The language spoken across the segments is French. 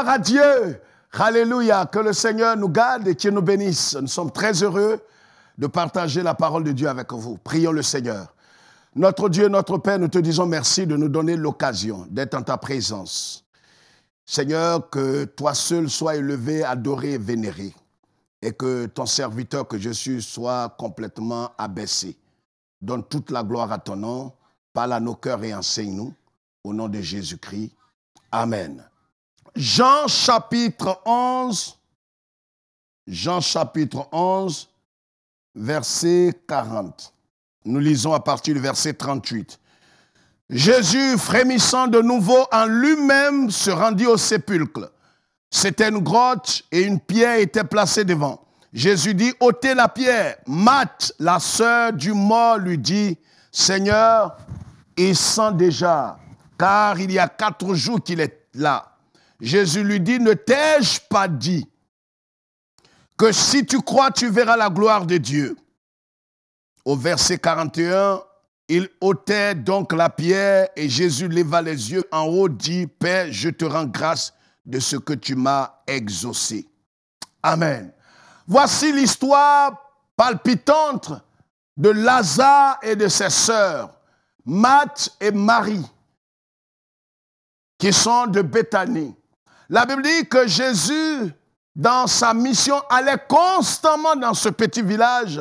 Gloire à Dieu. Alléluia. Que le Seigneur nous garde et qu'il nous bénisse. Nous sommes très heureux de partager la parole de Dieu avec vous. Prions le Seigneur. Notre Dieu, notre Père, nous te disons merci de nous donner l'occasion d'être en ta présence. Seigneur, que toi seul sois élevé, adoré et vénéré, et que ton serviteur que je suis soit complètement abaissé. Donne toute la gloire à ton nom, parle à nos cœurs et enseigne-nous, au nom de Jésus-Christ. Amen. Jean chapitre 11, Jean chapitre verset 40. Nous lisons à partir du verset 38. Jésus, frémissant de nouveau en lui-même, se rendit au sépulcre. C'était une grotte et une pierre était placée devant. Jésus dit, ôtez la pierre. Matt, la sœur du mort, lui dit, Seigneur, il sent déjà, car il y a quatre jours qu'il est là. Jésus lui dit, ne t'ai-je pas dit que si tu crois, tu verras la gloire de Dieu. Au verset 41, il ôtait donc la pierre et Jésus leva les yeux en haut, dit, Père, je te rends grâce de ce que tu m'as exaucé. Amen. Voici l'histoire palpitante de Lazare et de ses sœurs, Matt et Marie, qui sont de Béthanie. La Bible dit que Jésus, dans sa mission, allait constamment dans ce petit village.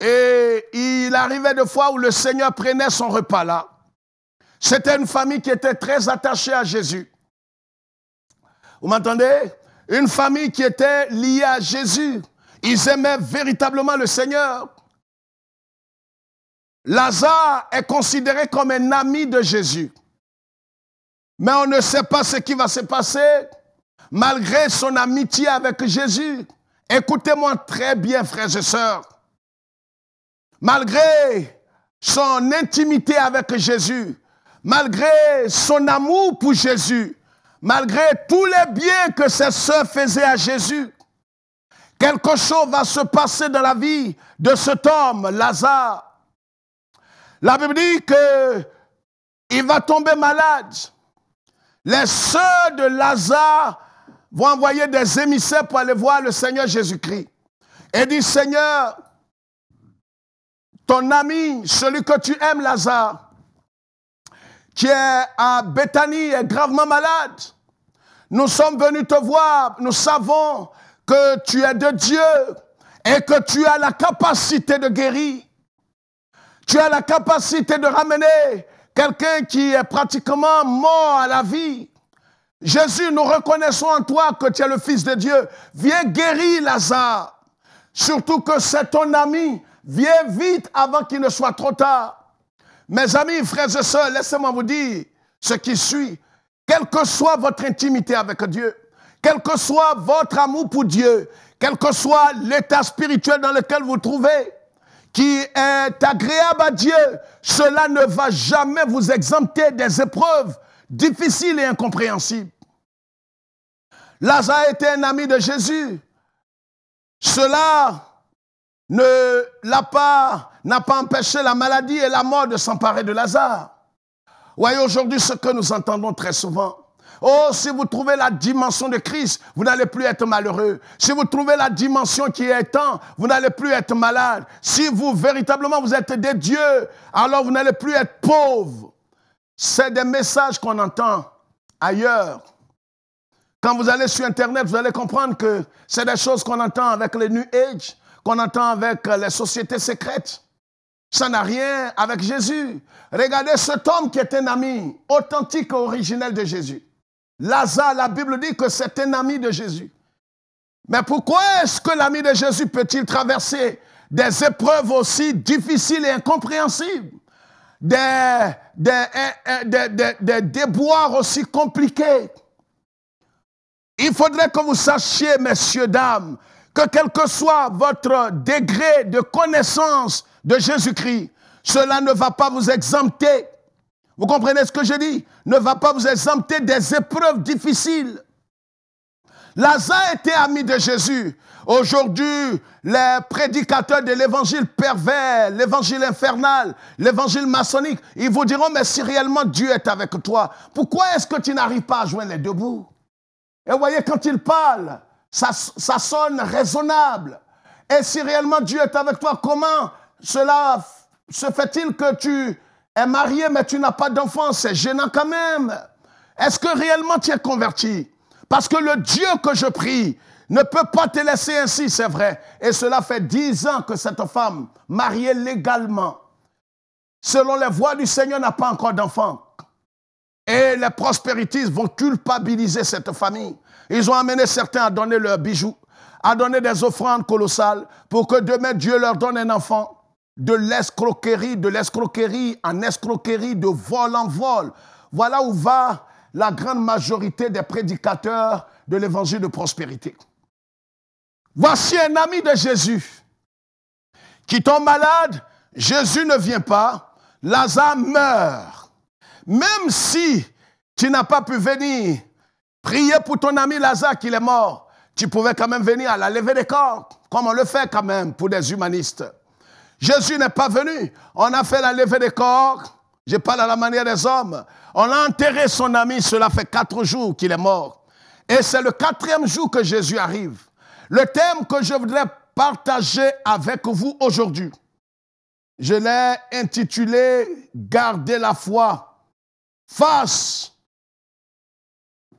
Et il arrivait des fois où le Seigneur prenait son repas là. C'était une famille qui était très attachée à Jésus. Vous m'entendez Une famille qui était liée à Jésus. Ils aimaient véritablement le Seigneur. Lazare est considéré comme un ami de Jésus. Mais on ne sait pas ce qui va se passer malgré son amitié avec Jésus. Écoutez-moi très bien, frères et sœurs. Malgré son intimité avec Jésus, malgré son amour pour Jésus, malgré tous les biens que ses sœurs faisaient à Jésus, quelque chose va se passer dans la vie de cet homme, Lazare. La Bible dit qu'il va tomber malade. Les sœurs de Lazare vont envoyer des émissaires pour aller voir le Seigneur Jésus-Christ. Et dit, Seigneur, ton ami, celui que tu aimes, Lazare, qui est à Béthanie, est gravement malade. Nous sommes venus te voir. Nous savons que tu es de Dieu et que tu as la capacité de guérir. Tu as la capacité de ramener quelqu'un qui est pratiquement mort à la vie. Jésus, nous reconnaissons en toi que tu es le Fils de Dieu. Viens guérir Lazare. Surtout que c'est ton ami. Viens vite avant qu'il ne soit trop tard. Mes amis, frères et sœurs, laissez-moi vous dire ce qui suit. Quelle que soit votre intimité avec Dieu, quel que soit votre amour pour Dieu, quel que soit l'état spirituel dans lequel vous, vous trouvez, qui est agréable à Dieu, cela ne va jamais vous exempter des épreuves difficiles et incompréhensibles. Lazare était un ami de Jésus. Cela ne l'a pas, n'a pas empêché la maladie et la mort de s'emparer de Lazare. Voyez aujourd'hui ce que nous entendons très souvent. Oh, si vous trouvez la dimension de Christ, vous n'allez plus être malheureux. Si vous trouvez la dimension qui est temps, vous n'allez plus être malade. Si vous véritablement vous êtes des dieux, alors vous n'allez plus être pauvre. C'est des messages qu'on entend ailleurs. Quand vous allez sur Internet, vous allez comprendre que c'est des choses qu'on entend avec les New Age, qu'on entend avec les sociétés secrètes. Ça n'a rien avec Jésus. Regardez cet homme qui est un ami authentique et originel de Jésus. Lazare, la Bible dit que c'est un ami de Jésus. Mais pourquoi est-ce que l'ami de Jésus peut-il traverser des épreuves aussi difficiles et incompréhensibles, eh, eh, des, des déboires aussi compliqués Il faudrait que vous sachiez, messieurs, dames, que quel que soit votre degré de connaissance de Jésus-Christ, cela ne va pas vous exempter vous comprenez ce que je dis Ne va pas vous exempter des épreuves difficiles. Lazare était ami de Jésus. Aujourd'hui, les prédicateurs de l'évangile pervers, l'évangile infernal, l'évangile maçonnique, ils vous diront, mais si réellement Dieu est avec toi, pourquoi est-ce que tu n'arrives pas à joindre les deux bouts Et vous voyez, quand il parle, ça, ça sonne raisonnable. Et si réellement Dieu est avec toi, comment cela se fait-il que tu est mariée, mais tu n'as pas d'enfant, c'est gênant quand même. Est-ce que réellement tu es converti Parce que le Dieu que je prie ne peut pas te laisser ainsi, c'est vrai. Et cela fait dix ans que cette femme, mariée légalement, selon les voies du Seigneur, n'a pas encore d'enfant. Et les prospéritistes vont culpabiliser cette famille. Ils ont amené certains à donner leurs bijoux, à donner des offrandes colossales pour que demain Dieu leur donne un enfant de l'escroquerie, de l'escroquerie en escroquerie, de vol en vol. Voilà où va la grande majorité des prédicateurs de l'évangile de prospérité. Voici un ami de Jésus qui tombe malade, Jésus ne vient pas, Lazare meurt. Même si tu n'as pas pu venir prier pour ton ami Lazare qu'il est mort, tu pouvais quand même venir à la levée des corps, comme on le fait quand même pour des humanistes. Jésus n'est pas venu. On a fait la levée des corps. Je parle à la manière des hommes. On a enterré son ami. Cela fait quatre jours qu'il est mort. Et c'est le quatrième jour que Jésus arrive. Le thème que je voudrais partager avec vous aujourd'hui, je l'ai intitulé Garder la foi face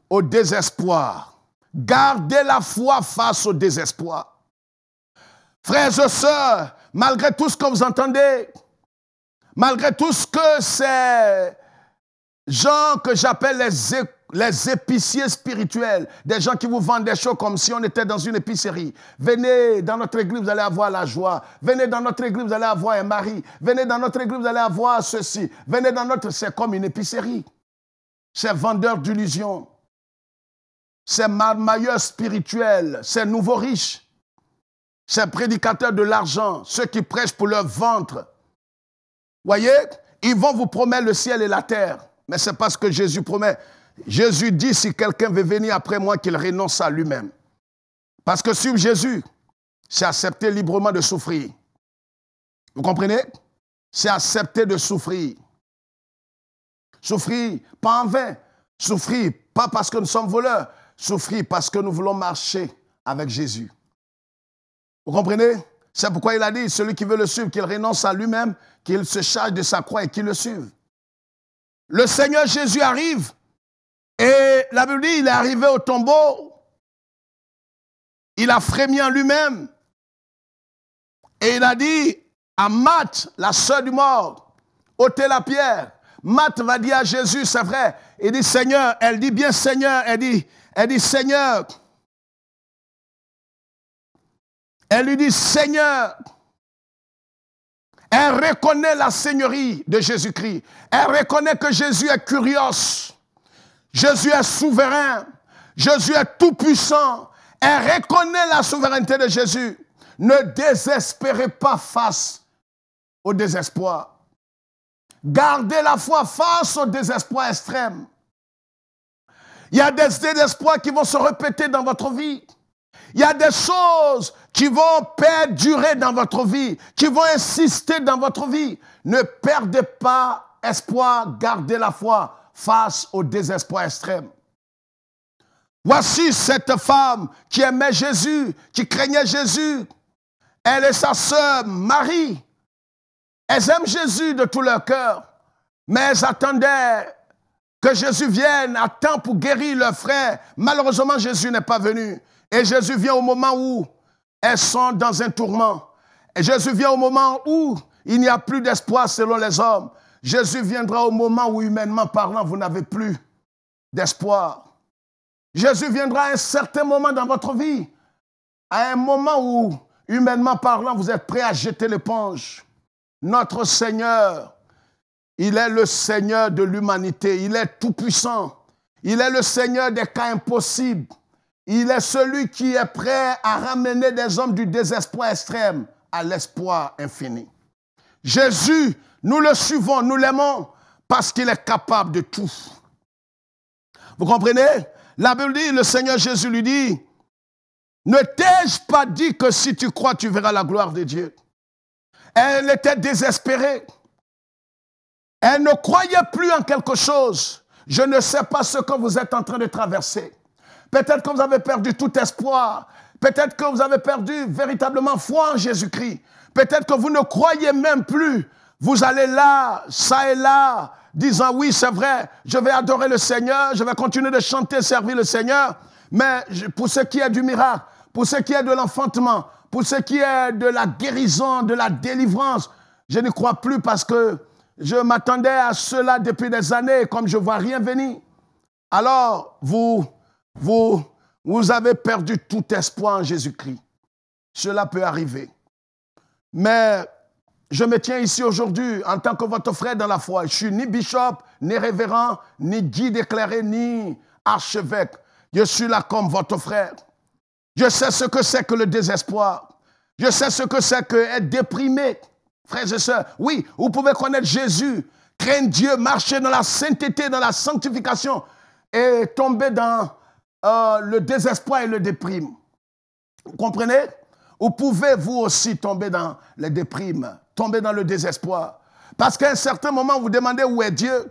au désespoir. Garder la foi face au désespoir. Frères et sœurs, malgré tout ce que vous entendez, malgré tout ce que ces gens que j'appelle les, épiciers spirituels, des gens qui vous vendent des choses comme si on était dans une épicerie. Venez dans notre église, vous allez avoir la joie. Venez dans notre église, vous allez avoir un mari. Venez dans notre église, vous allez avoir ceci. Venez dans notre... C'est comme une épicerie. Ces vendeurs d'illusions, ces marmailleurs spirituels, ces nouveaux riches ces prédicateurs de l'argent, ceux qui prêchent pour leur ventre, voyez, ils vont vous promettre le ciel et la terre. Mais c'est pas ce que Jésus promet. Jésus dit, si quelqu'un veut venir après moi, qu'il renonce à lui-même. Parce que suivre Jésus, c'est accepter librement de souffrir. Vous comprenez C'est accepter de souffrir. Souffrir, pas en vain. Souffrir, pas parce que nous sommes voleurs. Souffrir parce que nous voulons marcher avec Jésus. Vous comprenez C'est pourquoi il a dit, celui qui veut le suivre, qu'il renonce à lui-même, qu'il se charge de sa croix et qu'il le suive. Le Seigneur Jésus arrive et la Bible dit, il est arrivé au tombeau, il a frémi en lui-même et il a dit à Matt, la sœur du mort, ôtez la pierre. Matt va dire à Jésus, c'est vrai, il dit Seigneur, elle dit bien Seigneur, elle dit, elle dit Seigneur, elle lui dit, Seigneur, elle reconnaît la seigneurie de Jésus-Christ. Elle reconnaît que Jésus est curieux. Jésus est souverain. Jésus est tout-puissant. Elle reconnaît la souveraineté de Jésus. Ne désespérez pas face au désespoir. Gardez la foi face au désespoir extrême. Il y a des désespoirs qui vont se répéter dans votre vie. Il y a des choses qui vont perdurer dans votre vie, qui vont insister dans votre vie. Ne perdez pas espoir, gardez la foi face au désespoir extrême. Voici cette femme qui aimait Jésus, qui craignait Jésus. Elle et sa sœur Marie, elles aiment Jésus de tout leur cœur, mais elles attendaient que Jésus vienne à temps pour guérir leur frère. Malheureusement, Jésus n'est pas venu. Et Jésus vient au moment où elles sont dans un tourment. Et Jésus vient au moment où il n'y a plus d'espoir selon les hommes. Jésus viendra au moment où, humainement parlant, vous n'avez plus d'espoir. Jésus viendra à un certain moment dans votre vie, à un moment où, humainement parlant, vous êtes prêt à jeter l'éponge. Notre Seigneur, il est le Seigneur de l'humanité, il est tout-puissant, il est le Seigneur des cas impossibles. Il est celui qui est prêt à ramener des hommes du désespoir extrême à l'espoir infini. Jésus, nous le suivons, nous l'aimons parce qu'il est capable de tout. Vous comprenez La Bible dit, le Seigneur Jésus lui dit, ne t'ai-je pas dit que si tu crois, tu verras la gloire de Dieu Elle était désespérée. Elle ne croyait plus en quelque chose. Je ne sais pas ce que vous êtes en train de traverser. Peut-être que vous avez perdu tout espoir. Peut-être que vous avez perdu véritablement foi en Jésus-Christ. Peut-être que vous ne croyez même plus. Vous allez là, ça et là, disant oui, c'est vrai, je vais adorer le Seigneur, je vais continuer de chanter, servir le Seigneur. Mais pour ce qui est du miracle, pour ce qui est de l'enfantement, pour ce qui est de la guérison, de la délivrance, je ne crois plus parce que je m'attendais à cela depuis des années, comme je vois rien venir. Alors, vous vous, vous avez perdu tout espoir en Jésus-Christ. Cela peut arriver. Mais je me tiens ici aujourd'hui en tant que votre frère dans la foi. Je suis ni bishop, ni révérend, ni guide éclairé, ni archevêque. Je suis là comme votre frère. Je sais ce que c'est que le désespoir. Je sais ce que c'est que être déprimé. Frères et sœurs, oui, vous pouvez connaître Jésus, craindre Dieu, marcher dans la sainteté, dans la sanctification et tomber dans euh, le désespoir et le déprime. Vous comprenez Vous pouvez vous aussi tomber dans les déprimes, tomber dans le désespoir. Parce qu'à un certain moment, vous demandez où est Dieu.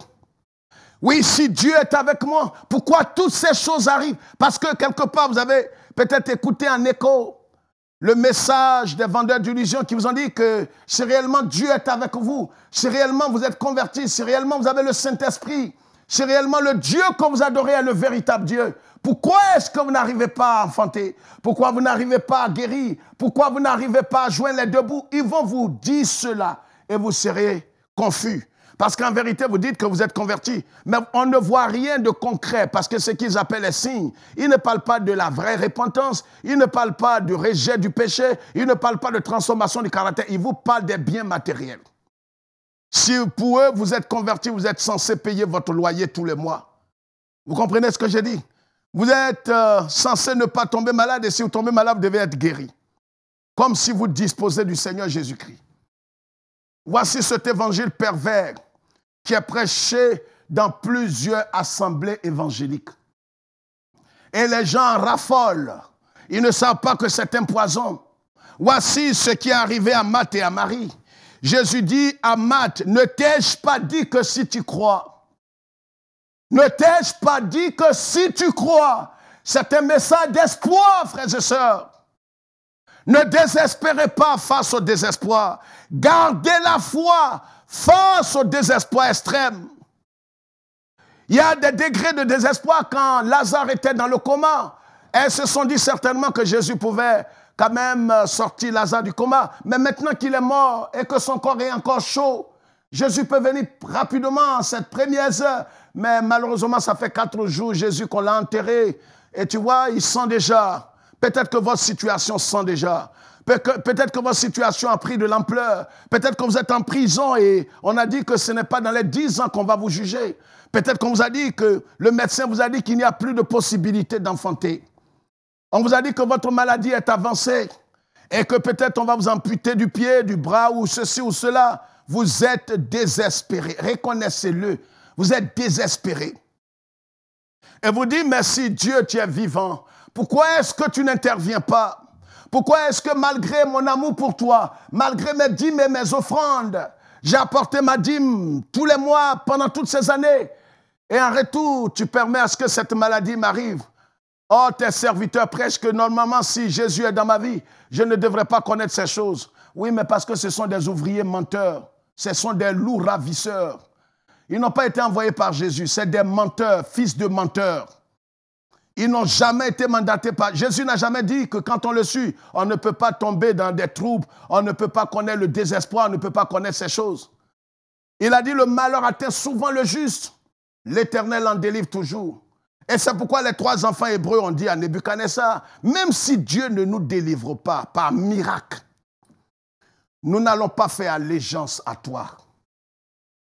Oui, si Dieu est avec moi, pourquoi toutes ces choses arrivent Parce que quelque part, vous avez peut-être écouté en écho le message des vendeurs d'illusions qui vous ont dit que si réellement Dieu est avec vous, si réellement vous êtes converti, si réellement vous avez le Saint-Esprit, si réellement le Dieu que vous adorez est le véritable Dieu, pourquoi est-ce que vous n'arrivez pas à enfanter Pourquoi vous n'arrivez pas à guérir Pourquoi vous n'arrivez pas à joindre les deux bouts Ils vont vous dire cela et vous serez confus. Parce qu'en vérité, vous dites que vous êtes converti. Mais on ne voit rien de concret parce que ce qu'ils appellent les signes, ils ne parlent pas de la vraie repentance, ils ne parlent pas du rejet du péché, ils ne parlent pas de transformation du caractère, ils vous parlent des biens matériels. Si pour eux, vous êtes converti, vous êtes censé payer votre loyer tous les mois. Vous comprenez ce que j'ai dit vous êtes euh, censé ne pas tomber malade et si vous tombez malade, vous devez être guéri. Comme si vous disposez du Seigneur Jésus-Christ. Voici cet évangile pervers qui est prêché dans plusieurs assemblées évangéliques. Et les gens raffolent. Ils ne savent pas que c'est un poison. Voici ce qui est arrivé à Matt et à Marie. Jésus dit à Matt, ne t'ai-je pas dit que si tu crois, ne t'ai-je pas dit que si tu crois, c'est un message d'espoir, frères et sœurs. Ne désespérez pas face au désespoir. Gardez la foi face au désespoir extrême. Il y a des degrés de désespoir quand Lazare était dans le coma. Elles se sont dit certainement que Jésus pouvait quand même sortir Lazare du coma. Mais maintenant qu'il est mort et que son corps est encore chaud, Jésus peut venir rapidement cette première heure, mais malheureusement, ça fait quatre jours, Jésus, qu'on l'a enterré. Et tu vois, il sent déjà. Peut-être que votre situation sent déjà. Peut-être que votre situation a pris de l'ampleur. Peut-être que vous êtes en prison et on a dit que ce n'est pas dans les dix ans qu'on va vous juger. Peut-être qu'on vous a dit que le médecin vous a dit qu'il n'y a plus de possibilité d'enfanter. On vous a dit que votre maladie est avancée et que peut-être on va vous amputer du pied, du bras ou ceci ou cela vous êtes désespéré. Reconnaissez-le. Vous êtes désespéré. Et vous dites, merci Dieu, tu es vivant. Pourquoi est-ce que tu n'interviens pas Pourquoi est-ce que malgré mon amour pour toi, malgré mes dîmes et mes offrandes, j'ai apporté ma dîme tous les mois pendant toutes ces années et en retour, tu permets à ce que cette maladie m'arrive Oh, tes serviteurs prêchent que normalement, si Jésus est dans ma vie, je ne devrais pas connaître ces choses. Oui, mais parce que ce sont des ouvriers menteurs. Ce sont des loups ravisseurs. Ils n'ont pas été envoyés par Jésus. C'est des menteurs, fils de menteurs. Ils n'ont jamais été mandatés par... Jésus n'a jamais dit que quand on le suit, on ne peut pas tomber dans des troubles, on ne peut pas connaître le désespoir, on ne peut pas connaître ces choses. Il a dit, le malheur atteint souvent le juste. L'Éternel en délivre toujours. Et c'est pourquoi les trois enfants hébreux ont dit à Nebuchadnezzar, même si Dieu ne nous délivre pas par miracle, nous n'allons pas faire allégeance à toi.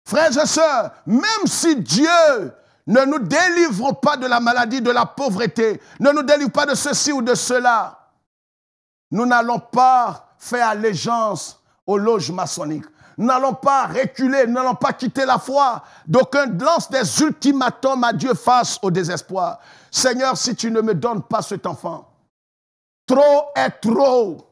Frères et sœurs, même si Dieu ne nous délivre pas de la maladie, de la pauvreté, ne nous délivre pas de ceci ou de cela, nous n'allons pas faire allégeance aux loges maçonniques. Nous n'allons pas reculer, nous n'allons pas quitter la foi. D'aucun lance des ultimatums à Dieu face au désespoir. Seigneur, si tu ne me donnes pas cet enfant, trop est trop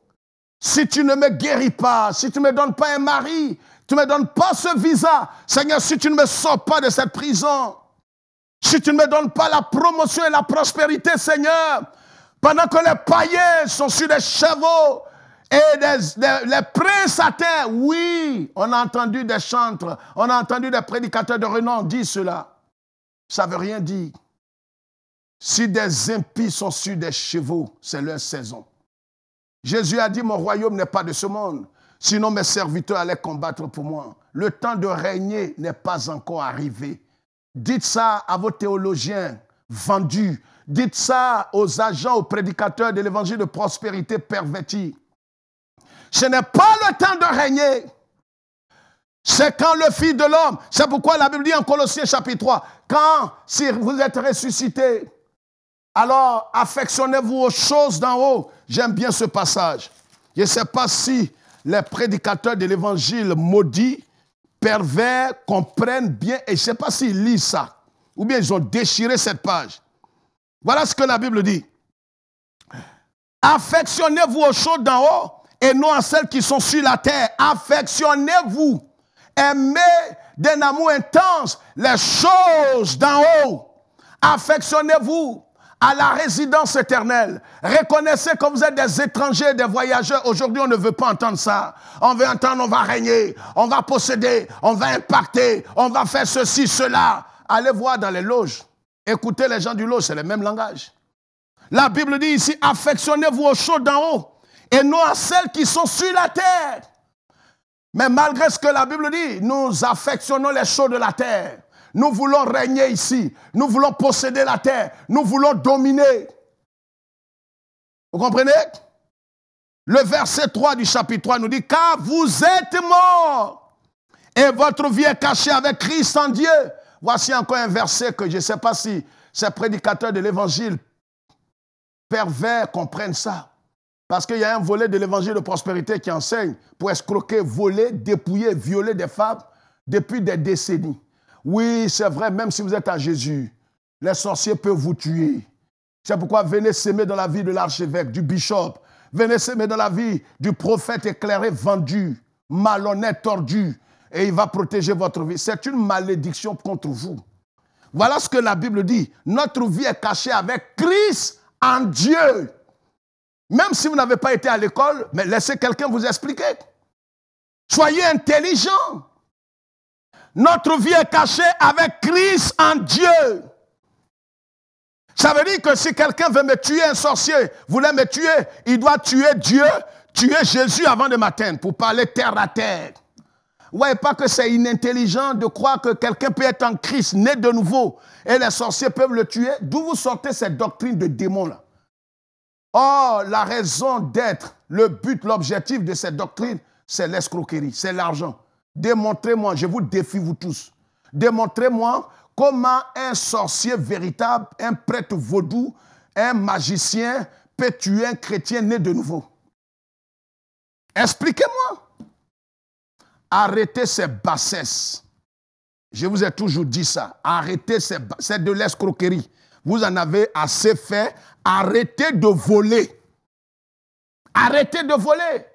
si tu ne me guéris pas, si tu ne me donnes pas un mari, tu ne me donnes pas ce visa, Seigneur, si tu ne me sors pas de cette prison, si tu ne me donnes pas la promotion et la prospérité, Seigneur, pendant que les païens sont sur des chevaux et les princes à terre, oui, on a entendu des chantres, on a entendu des prédicateurs de renom dire cela. Ça ne veut rien dire. Si des impies sont sur des chevaux, c'est leur saison. Jésus a dit, mon royaume n'est pas de ce monde, sinon mes serviteurs allaient combattre pour moi. Le temps de régner n'est pas encore arrivé. Dites ça à vos théologiens vendus. Dites ça aux agents, aux prédicateurs de l'évangile de prospérité perverti. Ce n'est pas le temps de régner. C'est quand le Fils de l'homme, c'est pourquoi la Bible dit en Colossiens chapitre 3, quand si vous êtes ressuscité, alors affectionnez-vous aux choses d'en haut J'aime bien ce passage. Je ne sais pas si les prédicateurs de l'évangile maudits, pervers, comprennent bien, et je ne sais pas s'ils lisent ça, ou bien ils ont déchiré cette page. Voilà ce que la Bible dit. Affectionnez-vous aux choses d'en haut et non à celles qui sont sur la terre. Affectionnez-vous. Aimez d'un amour intense les choses d'en haut. Affectionnez-vous à la résidence éternelle. Reconnaissez que vous êtes des étrangers, des voyageurs. Aujourd'hui, on ne veut pas entendre ça. On veut entendre, on va régner, on va posséder, on va impacter, on va faire ceci, cela. Allez voir dans les loges. Écoutez les gens du loge, c'est le même langage. La Bible dit ici, affectionnez-vous aux choses d'en haut et non à celles qui sont sur la terre. Mais malgré ce que la Bible dit, nous affectionnons les choses de la terre. Nous voulons régner ici. Nous voulons posséder la terre. Nous voulons dominer. Vous comprenez Le verset 3 du chapitre 3 nous dit, car vous êtes morts et votre vie est cachée avec Christ en Dieu. Voici encore un verset que je ne sais pas si ces prédicateurs de l'évangile pervers comprennent ça. Parce qu'il y a un volet de l'évangile de prospérité qui enseigne pour escroquer, voler, dépouiller, violer des femmes depuis des décennies. Oui, c'est vrai, même si vous êtes à Jésus, les sorciers peuvent vous tuer. C'est pourquoi venez s'aimer dans la vie de l'archevêque, du bishop. Venez s'aimer dans la vie du prophète éclairé, vendu, malhonnête, tordu. Et il va protéger votre vie. C'est une malédiction contre vous. Voilà ce que la Bible dit. Notre vie est cachée avec Christ en Dieu. Même si vous n'avez pas été à l'école, mais laissez quelqu'un vous expliquer. Soyez intelligent. Notre vie est cachée avec Christ en Dieu. Ça veut dire que si quelqu'un veut me tuer, un sorcier voulait me tuer, il doit tuer Dieu, tuer Jésus avant de m'atteindre pour parler terre à terre. Vous voyez pas que c'est inintelligent de croire que quelqu'un peut être en Christ, né de nouveau, et les sorciers peuvent le tuer. D'où vous sortez cette doctrine de démon-là Oh, la raison d'être, le but, l'objectif de cette doctrine, c'est l'escroquerie, c'est l'argent. Démontrez-moi, je vous défie vous tous. Démontrez-moi comment un sorcier véritable, un prêtre vaudou, un magicien peut tuer un chrétien né de nouveau. Expliquez-moi. Arrêtez ces bassesses. Je vous ai toujours dit ça. Arrêtez ces bassesses. de l'escroquerie. Vous en avez assez fait. Arrêtez de voler. Arrêtez de voler.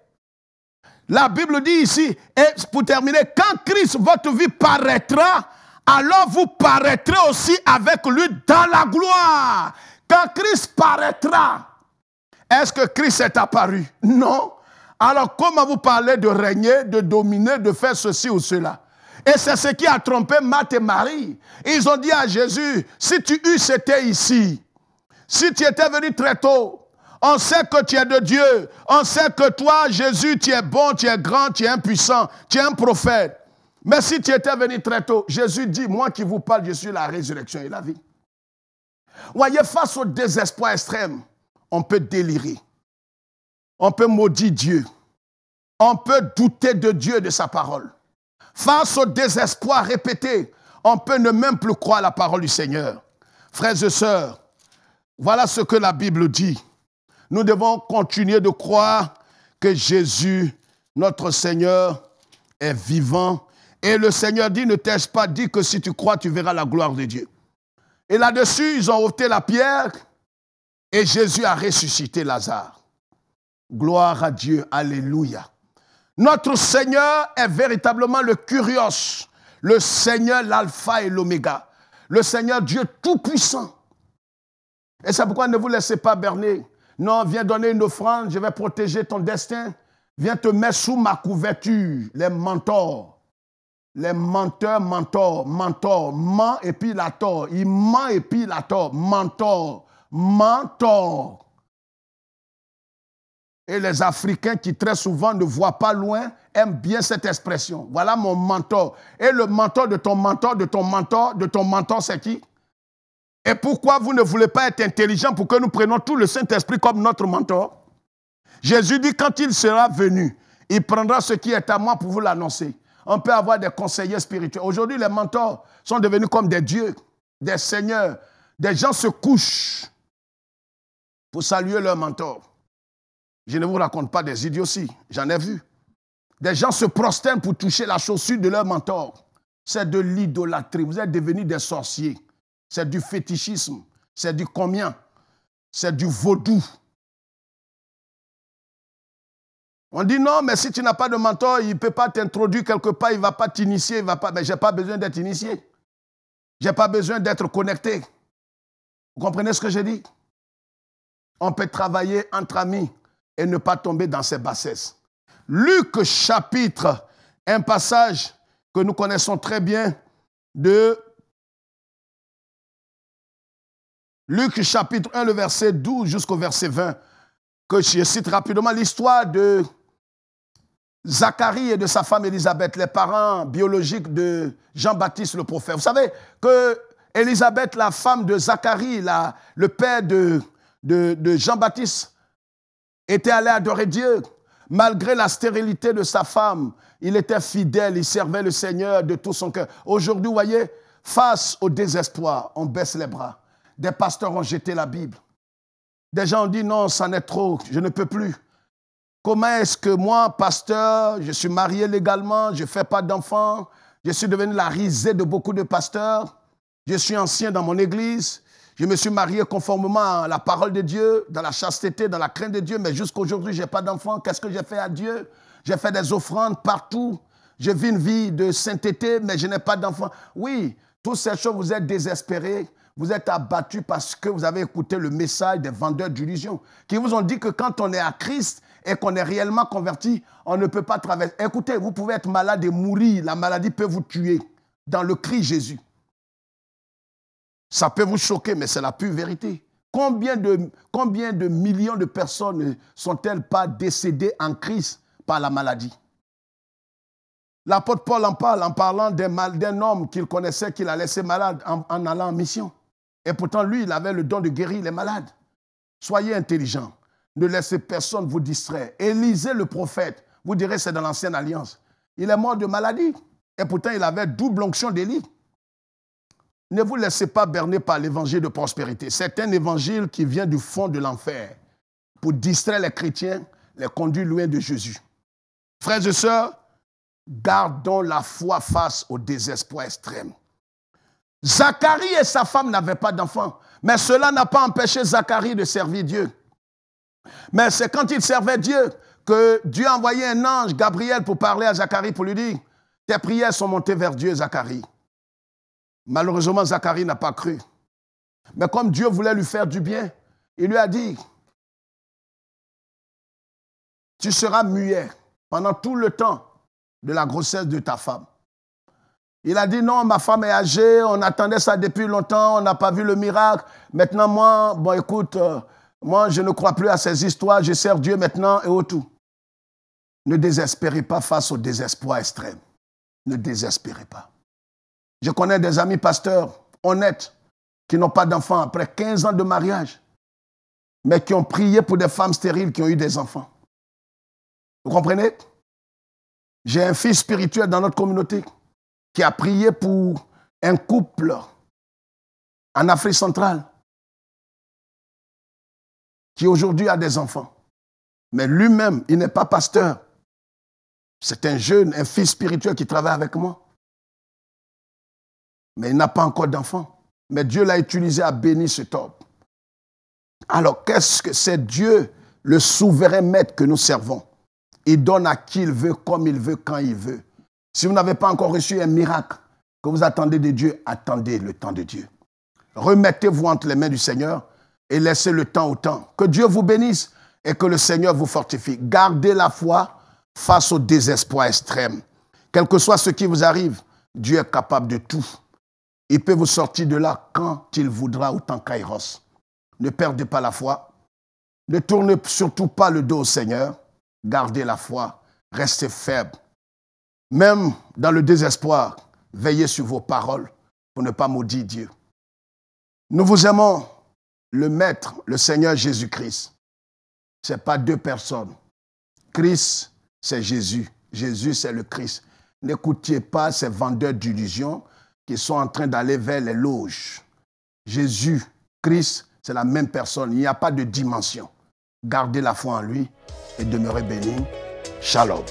La Bible dit ici, et pour terminer, quand Christ, votre vie paraîtra, alors vous paraîtrez aussi avec lui dans la gloire. Quand Christ paraîtra, est-ce que Christ est apparu Non. Alors comment vous parlez de régner, de dominer, de faire ceci ou cela Et c'est ce qui a trompé Matt et Marie. Ils ont dit à Jésus, si tu eusses été ici, si tu étais venu très tôt, on sait que tu es de Dieu. On sait que toi, Jésus, tu es bon, tu es grand, tu es impuissant, tu es un prophète. Mais si tu étais venu très tôt, Jésus dit, moi qui vous parle, je suis la résurrection et la vie. Voyez, face au désespoir extrême, on peut délirer. On peut maudire Dieu. On peut douter de Dieu et de sa parole. Face au désespoir répété, on peut ne même plus croire la parole du Seigneur. Frères et sœurs, voilà ce que la Bible dit nous devons continuer de croire que Jésus, notre Seigneur, est vivant. Et le Seigneur dit, ne t'ai-je pas dit que si tu crois, tu verras la gloire de Dieu. Et là-dessus, ils ont ôté la pierre et Jésus a ressuscité Lazare. Gloire à Dieu, alléluia. Notre Seigneur est véritablement le curios, le Seigneur l'alpha et l'oméga, le Seigneur Dieu tout-puissant. Et c'est pourquoi ne vous laissez pas berner. Non, viens donner une offrande, je vais protéger ton destin. Viens te mettre sous ma couverture. Les mentors. Les menteurs, mentors, mentors. Ment et puis la tort. Il ment et puis la tort. Mentor. Mentor. Et les Africains qui très souvent ne voient pas loin aiment bien cette expression. Voilà mon mentor. Et le mentor de ton mentor, de ton mentor, de ton mentor, c'est qui et pourquoi vous ne voulez pas être intelligent pour que nous prenions tout le Saint-Esprit comme notre mentor Jésus dit, quand il sera venu, il prendra ce qui est à moi pour vous l'annoncer. On peut avoir des conseillers spirituels. Aujourd'hui, les mentors sont devenus comme des dieux, des seigneurs. Des gens se couchent pour saluer leur mentor. Je ne vous raconte pas des idioties, j'en ai vu. Des gens se prosternent pour toucher la chaussure de leur mentor. C'est de l'idolâtrie. Vous êtes devenus des sorciers c'est du fétichisme, c'est du combien, c'est du vaudou. On dit non, mais si tu n'as pas de mentor, il ne peut pas t'introduire quelque part, il ne va pas t'initier, il va pas. Mais je n'ai pas besoin d'être initié. Je n'ai pas besoin d'être connecté. Vous comprenez ce que je dis On peut travailler entre amis et ne pas tomber dans ces bassesses. Luc chapitre, un passage que nous connaissons très bien de Luc chapitre 1, le verset 12 jusqu'au verset 20, que je cite rapidement l'histoire de Zacharie et de sa femme Élisabeth, les parents biologiques de Jean-Baptiste le prophète. Vous savez que Élisabeth, la femme de Zacharie, le père de, de, Jean-Baptiste, était allé adorer Dieu. Malgré la stérilité de sa femme, il était fidèle, il servait le Seigneur de tout son cœur. Aujourd'hui, vous voyez, face au désespoir, on baisse les bras. Des pasteurs ont jeté la Bible. Des gens ont dit non, ça n'est trop, je ne peux plus. Comment est-ce que moi, pasteur, je suis marié légalement, je ne fais pas d'enfants, je suis devenu la risée de beaucoup de pasteurs, je suis ancien dans mon église, je me suis marié conformément à la parole de Dieu, dans la chasteté, dans la crainte de Dieu, mais jusqu'aujourd'hui, je n'ai pas d'enfants. Qu'est-ce que j'ai fait à Dieu J'ai fait des offrandes partout. Je vis une vie de sainteté, mais je n'ai pas d'enfants. Oui, toutes ces choses, vous êtes désespérés. Vous êtes abattus parce que vous avez écouté le message des vendeurs d'illusions qui vous ont dit que quand on est à Christ et qu'on est réellement converti, on ne peut pas traverser. Écoutez, vous pouvez être malade et mourir. La maladie peut vous tuer dans le cri Jésus. Ça peut vous choquer, mais c'est la pure vérité. Combien de, combien de millions de personnes ne sont-elles pas décédées en Christ par la maladie L'apôtre Paul en parle en parlant d'un homme qu'il connaissait, qu'il a laissé malade en allant en mission. Et pourtant, lui, il avait le don de guérir les malades. Soyez intelligents. Ne laissez personne vous distraire. Élisez le prophète. Vous direz, c'est dans l'ancienne alliance. Il est mort de maladie. Et pourtant, il avait double onction d'Élie. Ne vous laissez pas berner par l'évangile de prospérité. C'est un évangile qui vient du fond de l'enfer pour distraire les chrétiens, les conduire loin de Jésus. Frères et sœurs, gardons la foi face au désespoir extrême. Zacharie et sa femme n'avaient pas d'enfants, mais cela n'a pas empêché Zacharie de servir Dieu. Mais c'est quand il servait Dieu que Dieu a envoyé un ange, Gabriel, pour parler à Zacharie, pour lui dire, tes prières sont montées vers Dieu, Zacharie. Malheureusement, Zacharie n'a pas cru. Mais comme Dieu voulait lui faire du bien, il lui a dit, tu seras muet pendant tout le temps de la grossesse de ta femme. Il a dit non, ma femme est âgée, on attendait ça depuis longtemps, on n'a pas vu le miracle. Maintenant, moi, bon, écoute, euh, moi, je ne crois plus à ces histoires, je sers Dieu maintenant et au tout. Ne désespérez pas face au désespoir extrême. Ne désespérez pas. Je connais des amis pasteurs honnêtes qui n'ont pas d'enfants après 15 ans de mariage, mais qui ont prié pour des femmes stériles qui ont eu des enfants. Vous comprenez J'ai un fils spirituel dans notre communauté qui a prié pour un couple en Afrique centrale qui aujourd'hui a des enfants. Mais lui-même, il n'est pas pasteur. C'est un jeune, un fils spirituel qui travaille avec moi. Mais il n'a pas encore d'enfants. Mais Dieu l'a utilisé à bénir ce top. Alors, qu'est-ce que c'est Dieu, le souverain maître que nous servons Il donne à qui il veut, comme il veut, quand il veut. Si vous n'avez pas encore reçu un miracle que vous attendez de Dieu, attendez le temps de Dieu. Remettez-vous entre les mains du Seigneur et laissez le temps au temps. Que Dieu vous bénisse et que le Seigneur vous fortifie. Gardez la foi face au désespoir extrême. Quel que soit ce qui vous arrive, Dieu est capable de tout. Il peut vous sortir de là quand il voudra, autant qu'Airos. Ne perdez pas la foi. Ne tournez surtout pas le dos au Seigneur. Gardez la foi. Restez faible. Même dans le désespoir, veillez sur vos paroles pour ne pas maudire Dieu. Nous vous aimons, le Maître, le Seigneur Jésus-Christ. Ce n'est pas deux personnes. Christ, c'est Jésus. Jésus, c'est le Christ. N'écoutez pas ces vendeurs d'illusions qui sont en train d'aller vers les loges. Jésus, Christ, c'est la même personne. Il n'y a pas de dimension. Gardez la foi en lui et demeurez bénis. Shalom.